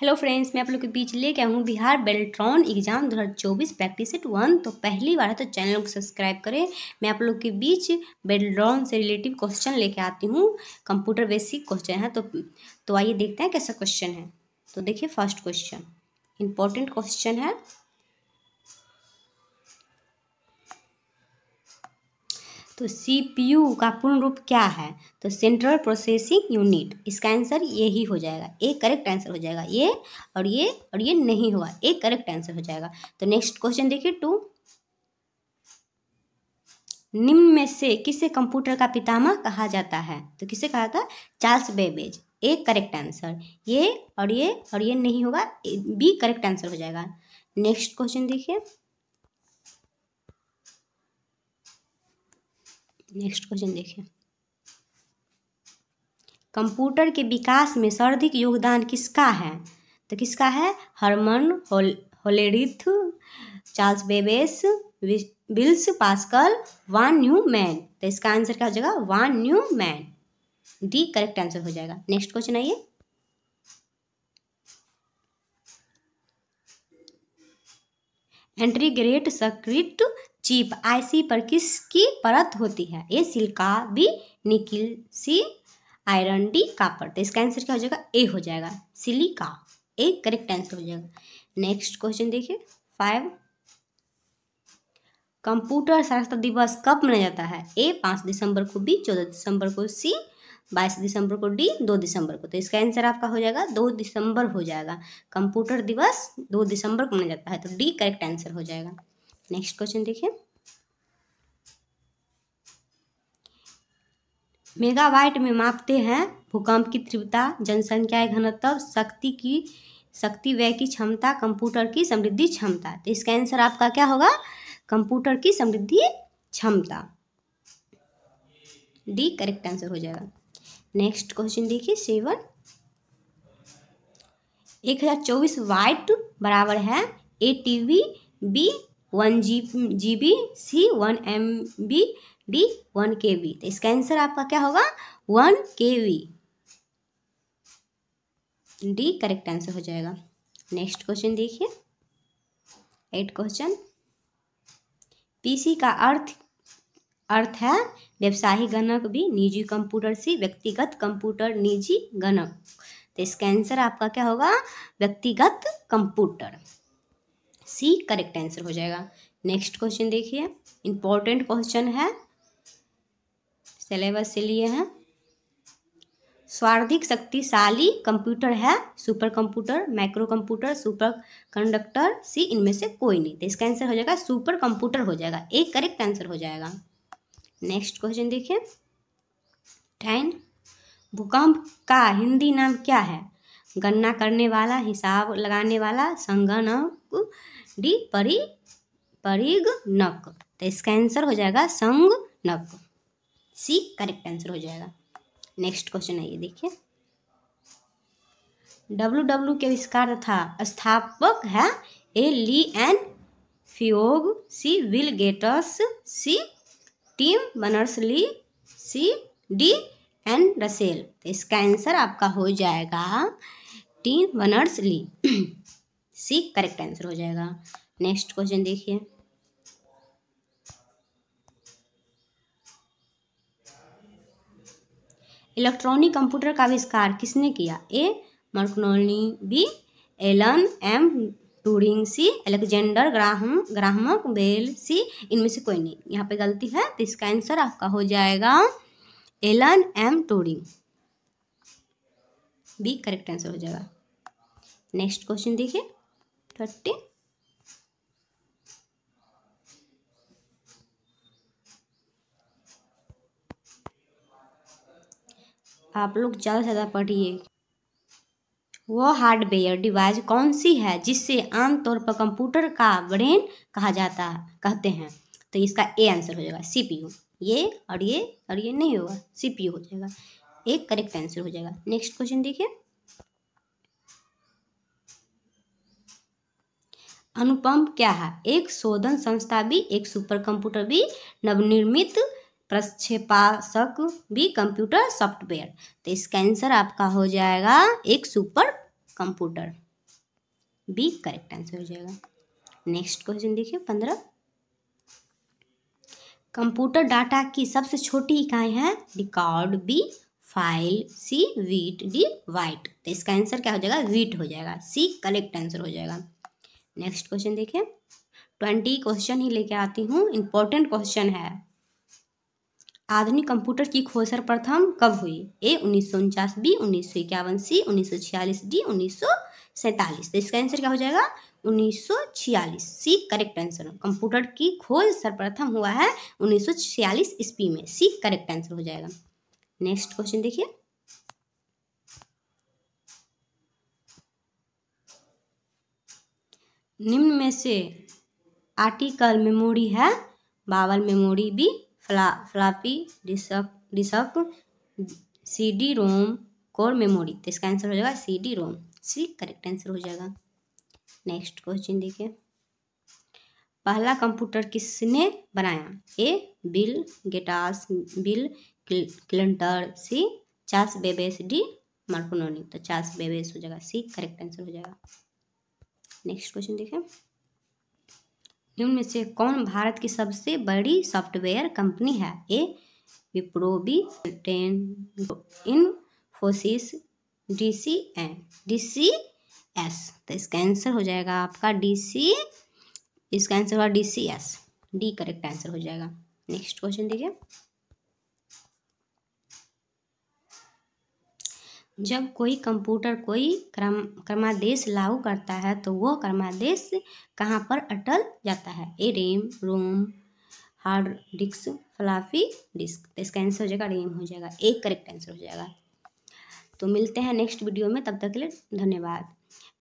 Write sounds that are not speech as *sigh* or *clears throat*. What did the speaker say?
hello friends मैं आप लोग के बीच लेके आऊँ बिहार बेल्ट्रॉन एग्जाम दो हज़ार चौबीस प्रैक्टिस एट वन तो पहली बार है तो चैनल को सब्सक्राइब करें मैं आप लोग के बीच बेल्ट्रॉन से रिलेटिव क्वेश्चन लेके आती हूँ कंप्यूटर बेसिक क्वेश्चन है तो तो आइए देखते हैं कैसा क्वेश्चन है तो देखिए फर्स्ट क्वेश्चन इंपॉर्टेंट क्वेश्चन है तो सीपीयू का पूर्ण रूप क्या है तो सेंट्रल प्रोसेसिंग यूनिट इसका आंसर ये ही हो जाएगा ए करेक्ट आंसर हो जाएगा ये और ये और ये नहीं होगा ए करेक्ट आंसर हो जाएगा तो नेक्स्ट क्वेश्चन देखिए टू निम्न में से किसे कंप्यूटर का पितामह कहा जाता है तो किसे कहा था Charles Babbage A correct answer ये और ये और ये नहीं होगा बी करेक्ट आंसर हो जाएगा नेक्स्ट क्वेश्चन देखिए नेक्स्ट क्वेश्चन देखें कंप्यूटर के विकास में सर्वाधिक योगदान किसका है तो किसका है हरमन होल Hollerith Charles Babbage Blaise Pascal von Neumann तो इसका आंसर क्या हो जाएगा von Neumann D correct answer हो जाएगा नेक्स्ट क्वेश्चन आइए एंट्रीग्रेट सकृत चिप आईसी पर किसकी परत होती है A silica B nickel C iron D copper तो इसका आंसर क्या हो जाएगा ए हो जाएगा सिलिका ए करेक्ट आंसर हो जाएगा नेक्स्ट क्वेश्चन देखिए फाइव कंप्यूटर साक्षरता दिवस कब मनाया जाता है ए पाँच दिसंबर को बी चौदह दिसंबर को सी बाईस दिसंबर को डी दो दिसंबर को तो इसका आंसर आपका हो जाएगा दो दिसंबर हो जाएगा कंप्यूटर दिवस दो दिसंबर को मनाया जाता है तो डी करेक्ट आंसर हो जाएगा नेक्स्ट क्वेश्चन देखिए मेगावाट में मापते हैं भूकंप की तीव्रता जनसंख्या घनत्व शक्ति की शक्ति व्यय की क्षमता कंप्यूटर की समृद्धि क्षमता तो इसका आंसर आपका क्या होगा कंप्यूटर की समृद्धि क्षमता डी करेक्ट आंसर हो जाएगा नेक्स्ट क्वेश्चन देखिए सेवन एक हज़ार चौबीस वाइट बराबर है A T V B one G G B C one M B D one K B तो इसका आंसर आपका क्या होगा वन के वी डी करेक्ट आंसर हो जाएगा नेक्स्ट क्वेश्चन देखिए एट क्वेश्चन पीसी का अर्थ अर्थ है व्यवसायी गणक भी निजी कंप्यूटर से व्यक्तिगत कंप्यूटर निजी गणक तो इसका आंसर आपका क्या होगा व्यक्तिगत कंप्यूटर सी करेक्ट आंसर हो जाएगा नेक्स्ट क्वेश्चन देखिए इंपॉर्टेंट क्वेश्चन है सिलेबस से लिए हैं स्वार्थिक शक्तिशाली कंप्यूटर है super computer micro computer super conductor C इनमें से कोई नहीं तो इसका आंसर हो जाएगा सुपर कंप्यूटर हो जाएगा एक करेक्ट आंसर हो जाएगा नेक्स्ट क्वेश्चन देखिए टेन भूकंप का हिंदी नाम क्या है गणना करने वाला हिसाब लगाने वाला संगणक डी परि नक तो इसका आंसर हो जाएगा संग नक सी करेक्ट आंसर हो जाएगा नेक्स्ट क्वेश्चन है ये देखिए डब्लू डब्लू के आविष्कार तथा स्थापक है ए ली एन फियोग C Bill Gates C Tim Berners Lee C D N Russell तो इसका आंसर आपका हो जाएगा Tim Berners Lee *clears throat* C correct answer हो जाएगा नेक्स्ट क्वेश्चन देखिए इलेक्ट्रॉनिक कंप्यूटर का आविष्कार किसने किया A Marconi B Alan M Turing C Alexander Graham ग्राहमक बेल सी इनमें से कोई नहीं यहाँ पे गलती है तो इसका आंसर आपका हो जाएगा Alan M Turing B correct answer हो जाएगा नेक्स्ट क्वेश्चन देखिए थर्टी आप लोग ज़्यादा से ज़्यादा पढ़िए वो हार्डवेयर डिवाइस कौन सी है जिससे आमतौर पर कंप्यूटर का ब्रेन कहा जाता है कहते हैं तो इसका ए आंसर हो जाएगा सीपीयू ये और ये और ये नहीं होगा सीपीयू हो जाएगा एक करेक्ट आंसर हो जाएगा नेक्स्ट क्वेश्चन देखिए अनुपम क्या है एक शोधन संस्था भी एक सुपर कंप्यूटर भी नवनिर्मित प्रक्षेपाशक भी कंप्यूटर सॉफ्टवेयर तो इसका आंसर आपका हो जाएगा एक सुपर कंप्यूटर भी करेक्ट आंसर हो जाएगा नेक्स्ट क्वेश्चन देखिए पंद्रह कंप्यूटर डाटा की सबसे छोटी इकाई है record B file C bit D byte तो इसका आंसर क्या हो जाएगा वीट हो जाएगा सी करेक्ट आंसर हो जाएगा नेक्स्ट क्वेश्चन देखिए ट्वेंटी क्वेश्चन ही लेके आती हूँ इंपॉर्टेंट क्वेश्चन है आधुनिक कंप्यूटर की खोज सर्वप्रथम कब हुई ए उन्नीस सौ उनचास बी उन्नीस सौ इक्यावन सी उन्नीस सौ छियालीस डी उन्नीस सौ सैंतालीस तो इसका आंसर क्या हो जाएगा उन्नीस सौ छियालीस सी करेक्ट आंसर कंप्यूटर की खोज सर्वप्रथम हुआ है उन्नीस सौ छियालीस ईस्वी में सी करेक्ट आंसर हो जाएगा नेक्स्ट क्वेश्चन देखिए निम्न में से आर्टिकल मेमोरी है बावल मेमोरी भी फ्ला floppy disk disk C D ROM core memory तो इसका आंसर हो जाएगा C D ROM C correct answer हो जाएगा नेक्स्ट क्वेश्चन देखिए पहला कंप्यूटर किसने बनाया A Bill Gates Bill Clinton C Charles Babbage D Marconi तो चार्ल्स बेबेस हो जाएगा सी करेक्ट आंसर हो जाएगा नेक्स्ट क्वेश्चन देखें निम्न में से कौन भारत की सबसे बड़ी सॉफ्टवेयर कंपनी है ए विप्रो बी टेन Infosys D C N D C S तो इसका आंसर हो जाएगा आपका डी सी इसका आंसर होगा D C S D correct answer हो जाएगा नेक्स्ट क्वेश्चन देखिए जब कोई कंप्यूटर कोई क्रम क्रमादेश लागू करता है तो वह क्रमादेश कहाँ पर अटल जाता है A RAM ROM hard disk floppy disk तो इसका आंसर हो जाएगा रेम हो जाएगा एक करेक्ट आंसर हो जाएगा तो मिलते हैं नेक्स्ट वीडियो में तब तक के लिए धन्यवाद